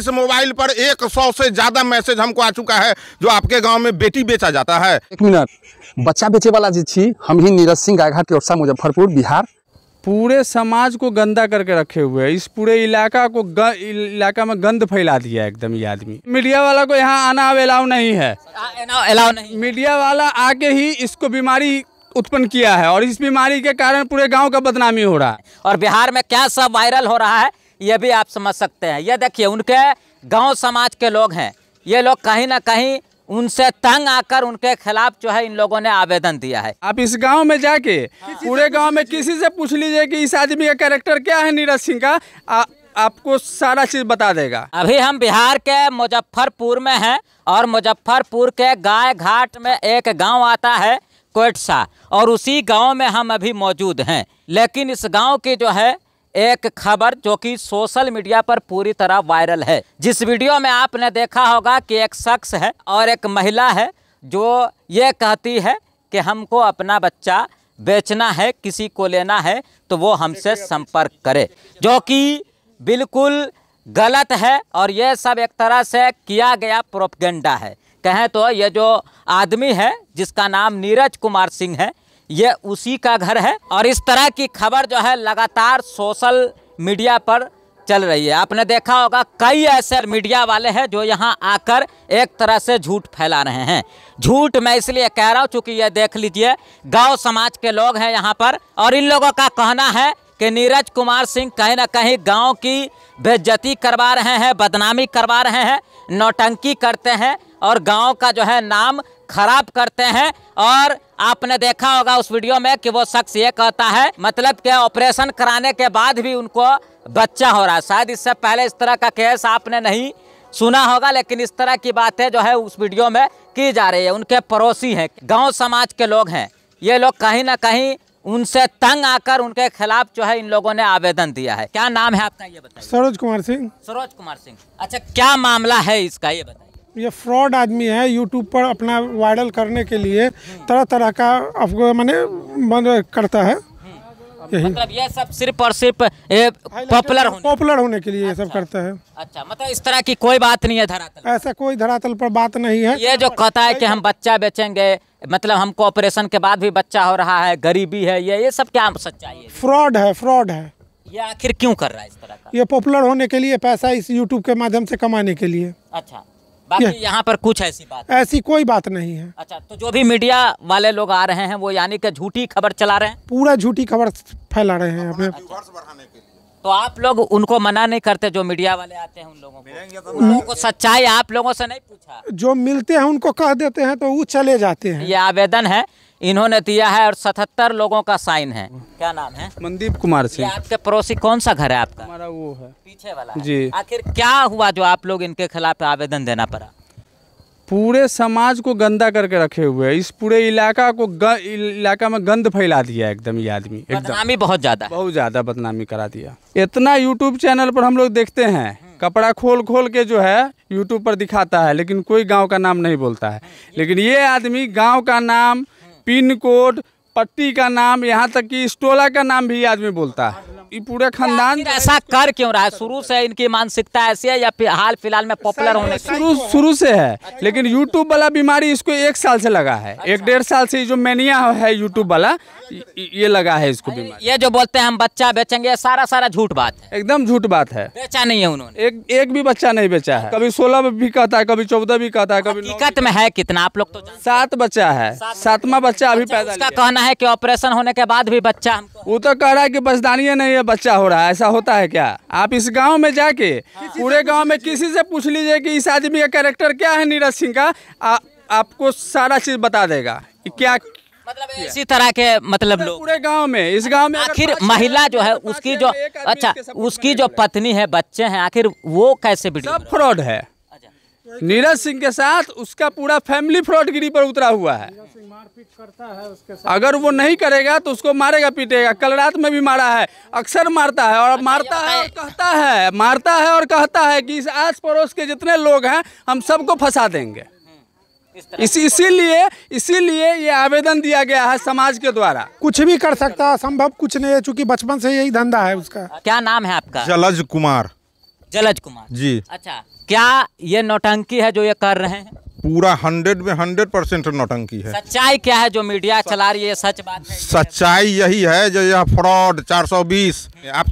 इस मोबाइल पर एक सौ से ज़्यादा मैसेज हमको आ चुका है जो आपके गांव में बेटी बेचा जाता है एक मिनट बच्चा बेचे वाला जी छी हम ही नीरज सिंह गायघाट के मुजफ्फरपुर बिहार पूरे समाज को गंदा करके रखे हुए हैं इस पूरे इलाका को ग, इलाका में गंद फैला दिया एकदम ये आदमी मीडिया वाला को यहाँ आना अब अलाउ नहीं है अलाउ नहीं मीडिया वाला आके ही इसको बीमारी उत्पन्न किया है और इस बीमारी के कारण पूरे गांव का बदनामी हो रहा है और बिहार में क्या सब वायरल हो रहा है ये भी आप समझ सकते हैं ये देखिए उनके गांव समाज के लोग हैं ये लोग कहीं ना कहीं उनसे तंग आकर उनके खिलाफ जो है इन लोगों ने आवेदन दिया है आप इस गांव में जाके हाँ। पूरे गांव में किसी से पूछ लीजिए कि इस आदमी का कैरेक्टर क्या है नीरज सिंह का आ, आपको सारा चीज बता देगा अभी हम बिहार के मुजफ्फरपुर में हैं और मुजफ्फरपुर के गाय घाट में एक गांव आता है कोटसा और उसी गांव में हम अभी मौजूद हैं लेकिन इस गांव की जो है एक खबर जो कि सोशल मीडिया पर पूरी तरह वायरल है जिस वीडियो में आपने देखा होगा कि एक शख्स है और एक महिला है जो ये कहती है कि हमको अपना बच्चा बेचना है किसी को लेना है तो वो हमसे संपर्क करे जो कि बिल्कुल गलत है और ये सब एक तरह से किया गया प्रोपगेंडा है कहें तो ये जो आदमी है जिसका नाम नीरज कुमार सिंह है ये उसी का घर है और इस तरह की खबर जो है लगातार सोशल मीडिया पर चल रही है आपने देखा होगा कई ऐसे मीडिया वाले हैं जो यहाँ आकर एक तरह से झूठ फैला रहे हैं झूठ मैं इसलिए कह रहा हूँ चूंकि ये देख लीजिए गांव समाज के लोग हैं यहाँ पर और इन लोगों का कहना है कि नीरज कुमार सिंह कहीं ना कहीं गांव की बेज्जती करवा रहे हैं बदनामी करवा रहे हैं नौटंकी करते हैं और गांव का जो है नाम खराब करते हैं और आपने देखा होगा उस वीडियो में कि वो शख्स ये कहता है मतलब कि ऑपरेशन कराने के बाद भी उनको बच्चा हो रहा है शायद इससे पहले इस तरह का केस आपने नहीं सुना होगा लेकिन इस तरह की बातें जो है उस वीडियो में की जा रही है उनके पड़ोसी हैं गाँव समाज के लोग हैं ये लोग कहीं ना कहीं उनसे तंग आकर उनके खिलाफ जो है इन लोगों ने आवेदन दिया है क्या नाम है आपका ये बताइए सरोज कुमार सिंह सरोज कुमार सिंह अच्छा क्या मामला है इसका ये बताइए ये फ्रॉड आदमी है यूट्यूब पर अपना वायरल करने के लिए तरह तरह का अफगो मैंने करता है यही मतलब ये सब सिर्फ और सिर्फ पॉपुलर पॉपुलर होने के लिए ये अच्छा, सब करता है अच्छा मतलब इस तरह की कोई बात नहीं है धरातल ऐसा कोई धरातल पर बात नहीं है ये जो कहता है कि हम बच्चा बेचेंगे मतलब हमको ऑपरेशन के बाद भी बच्चा हो रहा है गरीबी है ये ये सब क्या सच्चाई है फ्रॉड है फ्रॉड है ये आखिर क्यों कर रहा है इस तरह का ये पॉपुलर होने के लिए पैसा इस यूट्यूब के माध्यम से कमाने के लिए अच्छा बाकी यहाँ पर कुछ ऐसी बात ऐसी कोई बात नहीं है अच्छा तो जो भी मीडिया वाले लोग आ रहे हैं वो यानी कि झूठी खबर चला रहे हैं पूरा झूठी खबर फैला रहे हैं अपने तो आप लोग उनको मना नहीं करते जो मीडिया वाले आते हैं उन लोगों को तो उन लोगों को सच्चाई आप लोगों से नहीं पूछा जो मिलते हैं उनको कह देते हैं तो वो चले जाते हैं ये आवेदन है इन्होंने दिया है और सतहत्तर लोगों का साइन है क्या नाम है मंदीप कुमार सिंह आपके पड़ोसी कौन सा घर है आपका हमारा वो है पीछे वाला है। जी आखिर क्या हुआ जो आप लोग इनके खिलाफ आवेदन देना पड़ा पूरे समाज को गंदा करके रखे हुए है इस पूरे इलाका को ग, इलाका में गंद फैला दिया एकदम ये आदमी बदनामी बहुत ज़्यादा बहुत ज़्यादा बदनामी करा दिया इतना यूट्यूब चैनल पर हम लोग देखते हैं कपड़ा खोल खोल के जो है यूट्यूब पर दिखाता है लेकिन कोई गांव का नाम नहीं बोलता है लेकिन ये आदमी गांव का नाम पिन कोड पट्टी का नाम यहाँ तक कि स्टोला का नाम भी आदमी बोलता है ये पूरे खानदान ऐसा कर क्यों रहा है शुरू से इनकी मानसिकता ऐसी है या फिर हाल फिलहाल में पॉपुलर होने शुरू शुरू से है लेकिन यूट्यूब वाला बीमारी इसको एक साल से लगा है एक डेढ़ साल से जो मैनिया है यूट्यूब वाला ये लगा है इसको बीमारी ये जो बोलते हैं हम बच्चा बेचेंगे सारा सारा झूठ बात है एकदम झूठ बात है बेचा नहीं है उन्होंने एक एक भी बच्चा नहीं बेचा है कभी सोलह भी कहता है कभी चौदह भी कहता है कभी दिक्कत में है कितना आप लोग तो सात बच्चा है सातवा बच्चा अभी पैदा उसका कहना है की ऑपरेशन होने के बाद भी बच्चा वो तो कह रहा है की बसदानी नहीं है बच्चा हो रहा है ऐसा होता है क्या आप इस गाँव में जाके पूरे गाँव में किसी से पूछ लीजिए की इस आदमी का कैरेक्टर क्या है नीरज सिंह का आपको सारा चीज बता देगा क्या मतलब इसी तरह के मतलब लोग पूरे गांव में इस गांव में आखिर महिला जो है उसकी जो तो अच्छा उसकी जो पत्नी है बच्चे हैं आखिर वो कैसे सब फ्रॉड है अच्छा। नीरज सिंह के साथ उसका पूरा फैमिली फ्रॉडगिरी पर उतरा हुआ है करता है उसके साथ अगर वो नहीं करेगा तो उसको मारेगा पीटेगा कल रात में भी मारा है अक्सर मारता है और अच्छा, मारता है और कहता है मारता है और कहता है कि इस आस पड़ोस के जितने लोग हैं हम सबको फंसा देंगे इस इसीलिए इसीलिए ये आवेदन दिया गया है समाज के द्वारा कुछ भी कर सकता है संभव कुछ नहीं है चूंकि बचपन से यही धंधा है उसका क्या नाम है आपका जलज कुमार जलज कुमार जी अच्छा क्या ये नौटंकी है जो ये कर रहे हैं पूरा हंड्रेड में हंड्रेड परसेंट नौटंकी है सच्चाई क्या है जो मीडिया चला रही है सच बात सच्चाई यही है जो यह फ्रॉड चार आप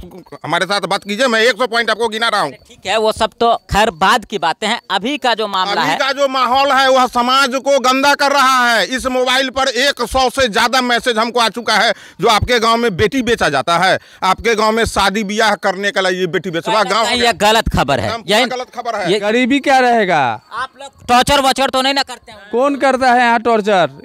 हमारे साथ बात कीजिए मैं एक सौ पॉइंट आपको गिना रहा हूँ ठीक है वो सब तो खैर बाद की बातें हैं अभी का जो मामला अभी है का जो माहौल है वह समाज को गंदा कर रहा है इस मोबाइल पर एक सौ से ज्यादा मैसेज हमको आ चुका है जो आपके गाँव में बेटी बेचा जाता है आपके गाँव में शादी ब्याह करने का ये बेटी बेचवा गाँव यह गलत खबर है यही गलत खबर है गरीबी क्या रहेगा आप लोग टॉर्चर वॉर्चर तो नहीं ना करते कौन करता है यहाँ टॉर्चर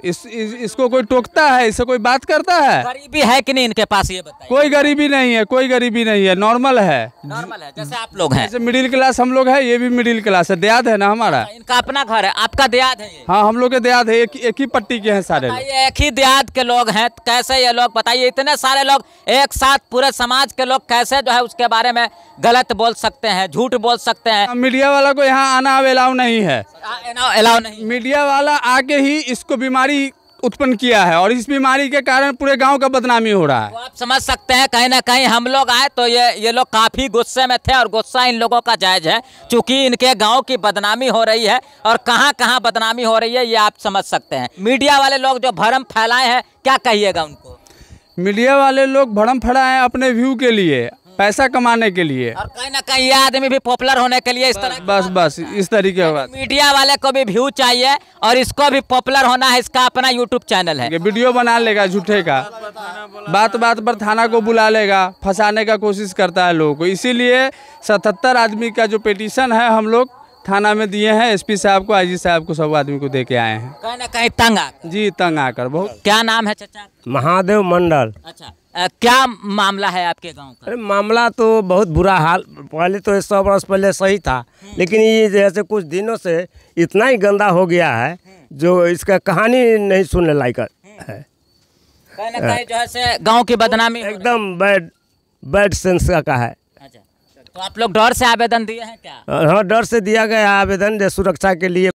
इसको कोई टोकता है इससे कोई बात करता है गरीबी है की नहीं इनके पास ये कोई गरीबी नहीं है कोई गरीबी नहीं है नॉर्मल है नॉर्मल है जैसे आप लोग हैं जैसे मिडिल क्लास हम लोग है ये भी मिडिल क्लास है दयाद है ना हमारा हाँ, इनका अपना घर है आपका दयाद है हाँ हम लोग के दयाद है एक, एक ही पट्टी के हैं सारे एक ही दयाद के लोग हैं तो कैसे ये लोग बताइए इतने सारे लोग एक साथ पूरे समाज के लोग कैसे जो है उसके बारे में गलत बोल सकते हैं झूठ बोल सकते हैं मीडिया हाँ, वाला को यहाँ आना अलाउ नहीं है अलाउ हाँ, नहीं मीडिया वाला आके ही इसको बीमारी उत्पन्न किया है और इस बीमारी के कारण पूरे गांव का बदनामी हो रहा है तो आप समझ सकते हैं कहीं ना कहीं हम लोग आए तो ये ये लोग काफ़ी गुस्से में थे और गुस्सा इन लोगों का जायज़ है क्योंकि इनके गाँव की बदनामी हो रही है और कहाँ कहाँ बदनामी हो रही है ये आप समझ सकते हैं मीडिया वाले लोग जो भरम फैलाए हैं क्या कहिएगा उनको मीडिया वाले लोग भरम फैलाए हैं अपने व्यू के लिए पैसा कमाने के लिए और कहीं ना कहीं ये आदमी भी पॉपुलर होने के लिए इस तरह बस बस इस तरीके बात मीडिया वाले को भी व्यू चाहिए और इसको भी पॉपुलर होना है इसका अपना यूट्यूब चैनल है वीडियो बना लेगा झूठे का बात बात पर थाना को बुला लेगा फंसाने का कोशिश करता है लोगों को इसीलिए सतहत्तर आदमी का जो पिटिशन है हम लोग थाना में दिए हैं एसपी साहब को आईजी साहब को सब आदमी को दे के आए हैं कहीं ना कहीं तंग आकर जी तंग आकर बहुत क्या नाम है चाचा महादेव मंडल अच्छा आ, क्या मामला है आपके गांव का अरे मामला तो बहुत बुरा हाल पहले तो सौ वर्ष पहले सही था लेकिन ये जैसे कुछ दिनों से इतना ही गंदा हो गया है जो इसका कहानी नहीं सुनने लायक है जो है गांव की बदनामी एकदम बैड बैड सेंस का, का है अच्छा तो आप लोग डर से आवेदन दिए हैं क्या हाँ डर से दिया गया आवेदन सुरक्षा के लिए